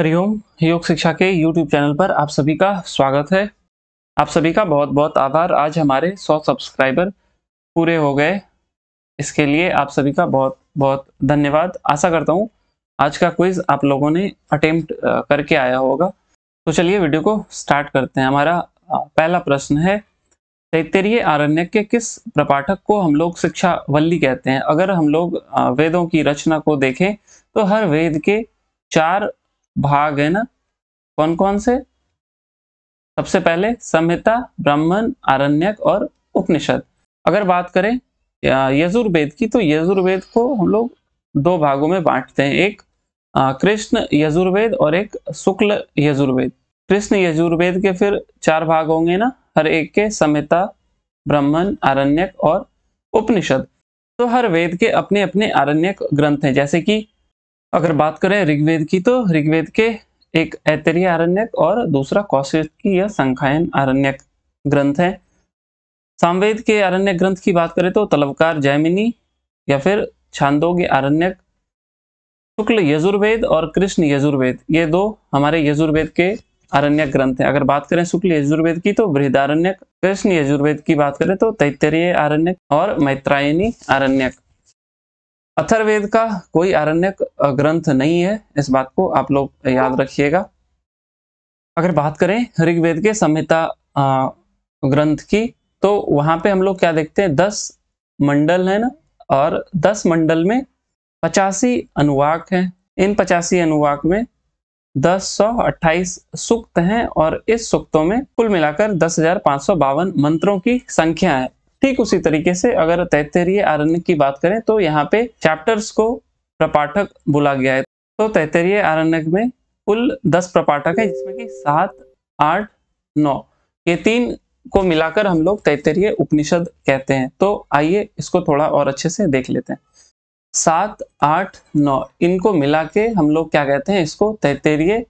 हरिओम योग शिक्षा के YouTube चैनल पर आप सभी का स्वागत है आप सभी का बहुत बहुत आभार आज हमारे 100 सब्सक्राइबर पूरे हो गए इसके लिए आप सभी का बहुत बहुत धन्यवाद आशा करता हूँ आज का क्विज आप लोगों ने अटेम्प्ट करके आया होगा तो चलिए वीडियो को स्टार्ट करते हैं हमारा पहला प्रश्न है तैतरीय आरण्य के किस प्रपाठक को हम लोग शिक्षा वल्ली कहते हैं अगर हम लोग वेदों की रचना को देखें तो हर वेद के चार भाग है ना कौन कौन से सबसे पहले संहिता ब्राह्मण आरण्यक और उपनिषद अगर बात करें यजुर्वेद की तो यजुर्वेद को हम लोग दो भागों में बांटते हैं एक कृष्ण यजुर्वेद और एक शुक्ल यजुर्वेद कृष्ण यजुर्वेद के फिर चार भाग होंगे ना हर एक के संहिता ब्राह्मण आरण्यक और उपनिषद तो हर वेद के अपने अपने आरण्यक ग्रंथ हैं जैसे कि अगर बात करें ऋग्वेद की तो ऋग्वेद के एक ऐतरीय आरण्यक और दूसरा कौशिक की यह संख्यायन आरण्यक ग्रंथ है सामवेद के आरण्यक ग्रंथ की बात करें तो तलवकार जैमिनी या फिर छांदोग्य आरण्यक शुक्ल यजुर्वेद और कृष्ण यजुर्वेद ये दो हमारे यजुर्वेद के आरण्यक ग्रंथ हैं अगर बात करें शुक्ल यजुर्वेद की तो बृहदारण्यक कृष्ण यजुर्वेद की बात करें तो तैतरीय आरण्यक और मैत्रायणी आरण्यक अथर्वेद का कोई आरण्यक ग्रंथ नहीं है इस बात को आप लोग याद रखिएगा अगर बात करें ऋग्वेद के संहिता ग्रंथ की तो वहां पे हम लोग क्या देखते हैं दस मंडल है ना और दस मंडल में पचासी अनुवाक हैं इन पचासी अनुवाक में दस सौ अट्ठाईस सुक्त हैं और इस सुक्तों में कुल मिलाकर दस हजार पांच सौ बावन मंत्रों की संख्या है ठीक उसी तरीके से अगर तैतरीय आरण्य की बात करें तो यहाँ पे चैप्टर्स को प्रपाठक बोला गया है तो तैतरीय आरण्य में कुल दस प्रपाठक है जिसमें कि सात आठ नौ ये तीन को मिलाकर हम लोग तैतरीय उपनिषद कहते हैं तो आइए इसको थोड़ा और अच्छे से देख लेते हैं सात आठ नौ इनको मिला के हम लोग क्या कहते हैं इसको तैतरीय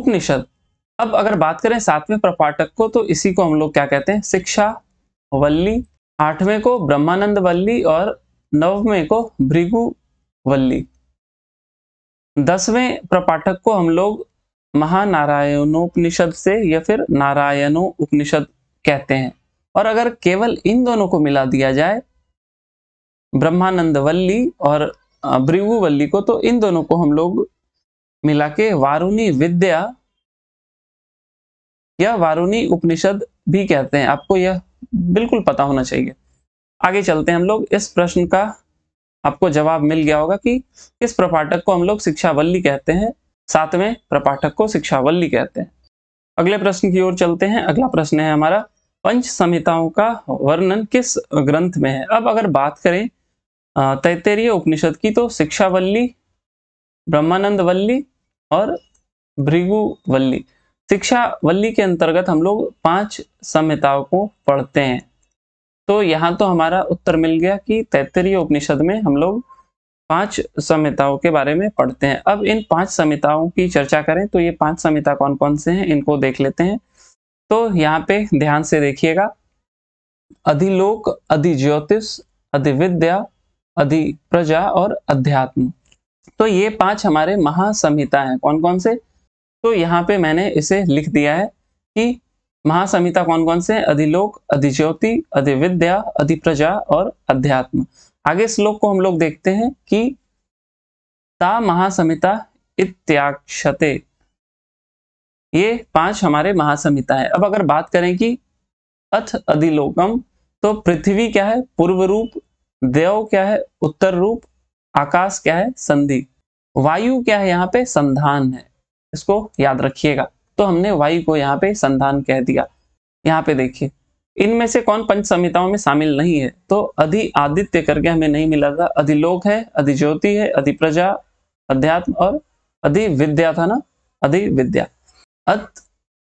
उपनिषद अब अगर बात करें सातवें प्रपाठक को तो इसी को हम लोग क्या कहते हैं शिक्षा वल्ली आठवें को ब्रह्मानंद वल्ली और नववें को भृगु वल्ली दसवें प्रपाठक को हम लोग महानारायणोपनिषद से या फिर नारायणो उपनिषद कहते हैं और अगर केवल इन दोनों को मिला दिया जाए ब्रह्मानंद वल्ली और वल्ली को तो इन दोनों को हम लोग मिला के वारुणी विद्या या वारुणी उपनिषद भी कहते हैं आपको यह बिल्कुल पता होना चाहिए आगे चलते हैं हम लोग इस प्रश्न का आपको जवाब मिल गया होगा कि किस प्रपाठक को हम लोग शिक्षावल्ली कहते हैं सातवें प्रपाठक को शिक्षावल्ली कहते हैं अगले प्रश्न की ओर चलते हैं अगला प्रश्न है हमारा पंच संहिताओं का वर्णन किस ग्रंथ में है अब अगर बात करें तैतरीय उपनिषद की तो शिक्षावल्ली ब्रह्मानंद वल्ली और भृगुवल्ली शिक्षा वल्ली के अंतर्गत हम लोग पांच संहिताओं को पढ़ते हैं तो यहाँ तो हमारा उत्तर मिल गया कि तैतरीय उपनिषद में हम लोग पांच संहिताओं के बारे में पढ़ते हैं अब इन पांच संहिताओं की चर्चा करें तो ये पांच संहिता कौन कौन से हैं इनको देख लेते हैं तो यहाँ पे ध्यान से देखिएगा अधिलोक अधिज्योतिष अधिविद्या अधि प्रजा और अध्यात्म तो ये पांच हमारे महासंहिता हैं कौन कौन से तो यहाँ पे मैंने इसे लिख दिया है कि महासंहिता कौन कौन से अधिलोक अधिज्योति अधिविद्या अधिप्रजा और अध्यात्म आगे श्लोक को हम लोग देखते हैं कि ता महासमिता इत्याक्षते ये पांच हमारे महासंहिता है अब अगर बात करें कि अथ अधिलोकम तो पृथ्वी क्या है पूर्व रूप देव क्या है उत्तर रूप आकाश क्या है संधि वायु क्या है यहाँ पे संधान है इसको याद रखिएगा तो हमने वायु को यहाँ पे संधान कह दिया यहाँ पे देखिए इनमें से कौन पंच संहिताओं में शामिल नहीं है तो अधि आदित्य करके हमें नहीं मिला था अधिलोक है अधिज्योति है अधिप्रजा अध्यात्म और अधिविद्या था ना अधिविद्या अत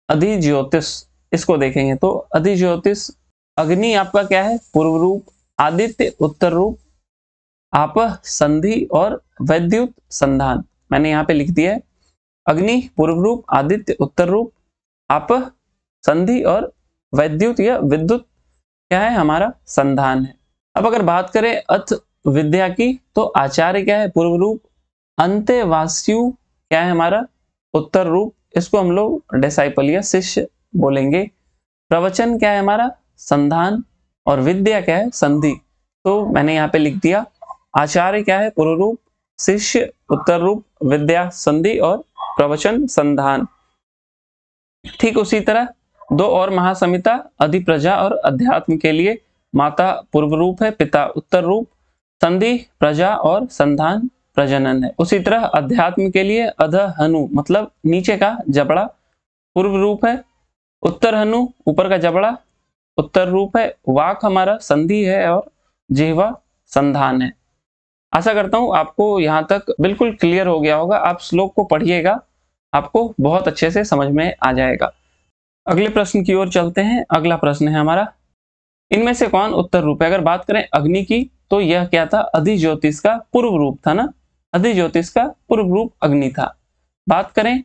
अधिज्योतिष इसको देखेंगे तो अधिज्योतिष अग्नि आपका क्या है पूर्व रूप आदित्य उत्तर रूप आप संधि और वैद्युत संधान मैंने यहाँ पे लिख दिया है अग्नि पूर्व रूप आदित्य उत्तर रूप आप संधि और वैद्युत या विद्युत क्या है हमारा संधान है अब अगर बात करें अथ विद्या की तो आचार्य क्या है पूर्व रूप अंत्यवास्यु क्या है हमारा उत्तर रूप इसको हम लोग डिसाइपल या शिष्य बोलेंगे प्रवचन क्या है हमारा संधान और विद्या क्या है संधि तो मैंने यहाँ पे लिख दिया आचार्य क्या है पूर्व रूप शिष्य उत्तर रूप विद्या संधि और प्रवचन संधान ठीक उसी तरह दो और अधि अधिप्रजा और अध्यात्म के लिए माता पूर्व रूप है पिता उत्तर रूप संधि प्रजा और संधान प्रजनन है उसी तरह अध्यात्म के लिए अध हनु मतलब नीचे का जबड़ा पूर्व रूप है उत्तर हनु ऊपर का जबड़ा उत्तर रूप है वाक हमारा संधि है और जिहवा संधान है आशा करता हूं आपको यहाँ तक बिल्कुल क्लियर हो गया होगा आप श्लोक को पढ़िएगा आपको बहुत अच्छे से समझ में आ जाएगा अगले प्रश्न की ओर चलते हैं अगला प्रश्न है हमारा इनमें से कौन उत्तर रूप है अगर बात करें अग्नि की तो यह क्या था अधि ज्योतिष का पूर्व रूप था ना अधि ज्योतिष का पूर्व रूप अग्नि था बात करें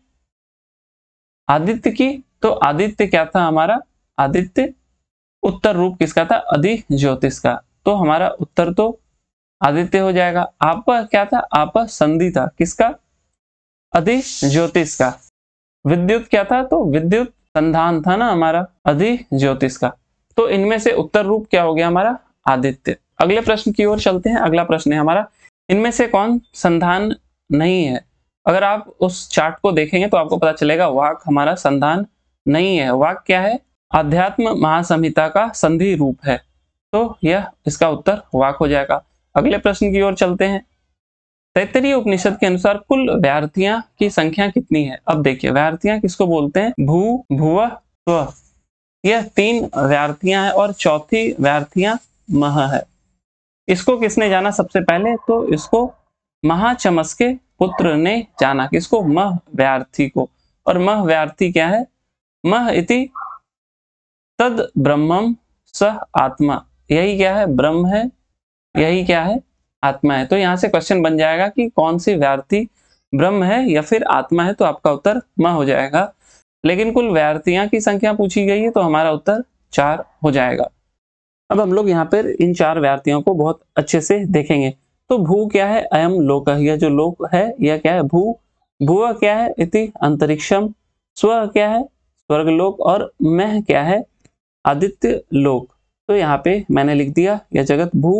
आदित्य की तो आदित्य क्या था हमारा आदित्य उत्तर रूप किसका था अधि ज्योतिष का तो हमारा उत्तर तो आदित्य हो जाएगा आप क्या था आप संधि था किसका अधि ज्योतिष का विद्युत क्या था तो विद्युत संधान था ना हमारा अधि ज्योतिष का तो इनमें से उत्तर रूप क्या हो गया हमारा आदित्य अगले प्रश्न की ओर चलते हैं अगला प्रश्न है हमारा इनमें से कौन संधान नहीं है अगर आप उस चार्ट को देखेंगे तो आपको पता चलेगा वाक हमारा संधान नहीं है वाक क्या है अध्यात्म महासंहिता का संधि रूप है तो यह इसका उत्तर वाक हो जाएगा अगले प्रश्न की ओर चलते हैं तैतरीय उपनिषद के अनुसार कुल व्यार्थियां की संख्या कितनी है अब देखिए व्यार्थियां किसको बोलते हैं भू भुव स्व यह तीन व्यार्थियां हैं और चौथी व्यार्थियां मह है इसको किसने जाना सबसे पहले तो इसको महाचमस के पुत्र ने जाना किसको मह व्यार्थी को और मह व्यार्थी क्या है मह इति तद ब्रह्मम सह आत्मा यही क्या है ब्रह्म है यही क्या है आत्मा है तो यहाँ से क्वेश्चन बन जाएगा कि कौन सी व्यार्थी ब्रह्म है या फिर आत्मा है तो आपका उत्तर म हो जाएगा लेकिन कुल व्यार्थियां की संख्या पूछी गई है तो हमारा उत्तर चार हो जाएगा अब हम लोग यहाँ पर इन चार व्यार्थियों को बहुत अच्छे से देखेंगे तो भू क्या है अयम लोक यह जो लोक है यह क्या है भू भू क्या है इति अंतरिक्षम स्व क्या है स्वर्ग लोक और मह क्या है आदित्य लोक तो यहाँ पे मैंने लिख दिया यह जगत भू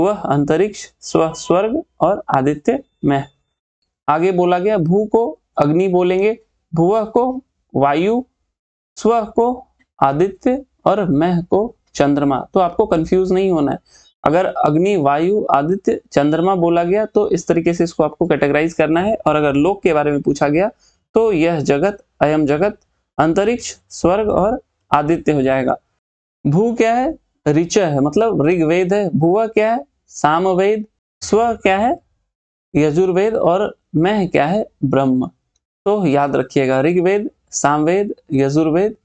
वह अंतरिक्ष स्व स्वर्ग और आदित्य में आगे बोला गया भू को अग्नि बोलेंगे भूव को वायु स्व को आदित्य और मह को चंद्रमा तो आपको कंफ्यूज नहीं होना है अगर अग्नि वायु आदित्य चंद्रमा बोला गया तो इस तरीके से इसको आपको कैटेगराइज करना है और अगर लोक के बारे में पूछा गया तो यह जगत अयम जगत अंतरिक्ष स्वर्ग और आदित्य हो जाएगा भू क्या है ऋच है मतलब ऋग्वेद है भूव क्या है सामवेद स्व क्या है यजुर्वेद और मैं क्या है ब्रह्म तो याद रखिएगा ऋग्वेद सामवेद यजुर्वेद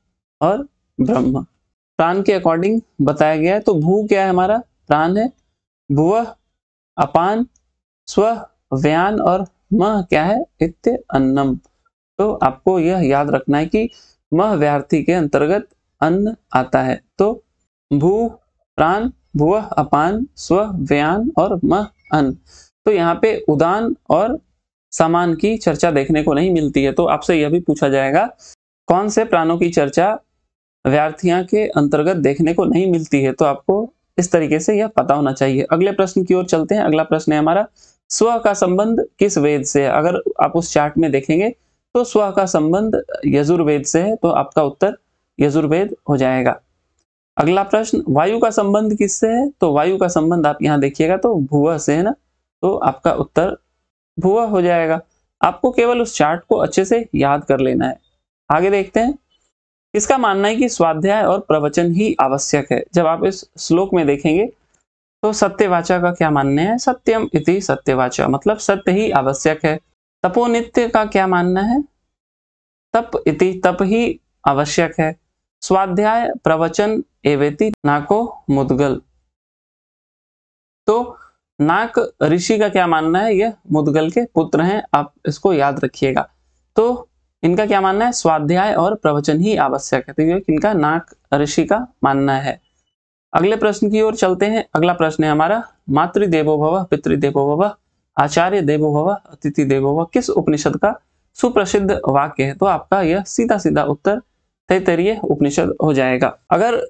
और ब्रह्म प्राण के अकॉर्डिंग बताया गया है तो भू क्या है हमारा प्राण है भुव अपान स्व व्यान और मह क्या है इत्य अन्नम तो आपको यह याद रखना है कि मह व्यार्थी के अंतर्गत अन्न आता है तो भू प्राण भू अपान स्व व्यान और मह अन तो यहाँ पे उदान और समान की चर्चा देखने को नहीं मिलती है तो आपसे यह भी पूछा जाएगा कौन से प्राणों की चर्चा व्यार्थियां के अंतर्गत देखने को नहीं मिलती है तो आपको इस तरीके से यह पता होना चाहिए अगले प्रश्न की ओर चलते हैं अगला प्रश्न है हमारा स्व का संबंध किस वेद से है अगर आप उस चार्ट में देखेंगे तो स्व का संबंध यजुर्वेद से है तो आपका उत्तर यजुर्वेद हो जाएगा अगला प्रश्न वायु का संबंध किससे है तो वायु का संबंध आप यहाँ देखिएगा तो भूआ से है ना तो आपका उत्तर भूआ हो जाएगा आपको केवल उस चार्ट को अच्छे से याद कर लेना है आगे देखते हैं इसका मानना है कि स्वाध्याय और प्रवचन ही आवश्यक है जब आप इस श्लोक में देखेंगे तो सत्यवाचा का क्या मानना है सत्यम इति सत्यवाचा मतलब सत्य ही आवश्यक है तपोनित्य का क्या मानना है तप इति तप ही आवश्यक है स्वाध्याय प्रवचन एवेति नाको मुदगल तो नाक ऋषि का क्या मानना है ये मुदगल के पुत्र हैं आप इसको याद रखिएगा तो इनका क्या मानना है स्वाध्याय और प्रवचन ही आवश्यक है तो इनका नाक ऋषि का मानना है अगले प्रश्न की ओर चलते हैं अगला प्रश्न है हमारा मातृदेवो भव पितृदेवो भव आचार्य देवो भव अतिथि देवो भव किस उपनिषद का सुप्रसिद्ध वाक्य है तो आपका यह सीधा सीधा उत्तर तैतरीय उपनिषद हो जाएगा अगर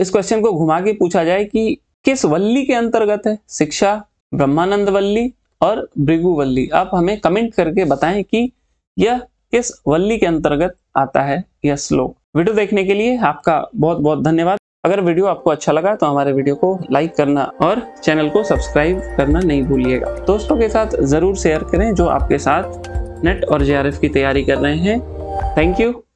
इस क्वेश्चन को घुमा के पूछा जाए कि किस वल्ली के अंतर्गत है शिक्षा ब्रह्मानंद वल्ली और भृगु वल्ली आप हमें कमेंट करके बताएं कि यह किस वल्ली के अंतर्गत आता है यह श्लोक वीडियो देखने के लिए आपका बहुत बहुत धन्यवाद अगर वीडियो आपको अच्छा लगा तो हमारे वीडियो को लाइक करना और चैनल को सब्सक्राइब करना नहीं भूलिएगा दोस्तों के साथ ज़रूर शेयर करें जो आपके साथ नेट और जे की तैयारी कर रहे हैं थैंक यू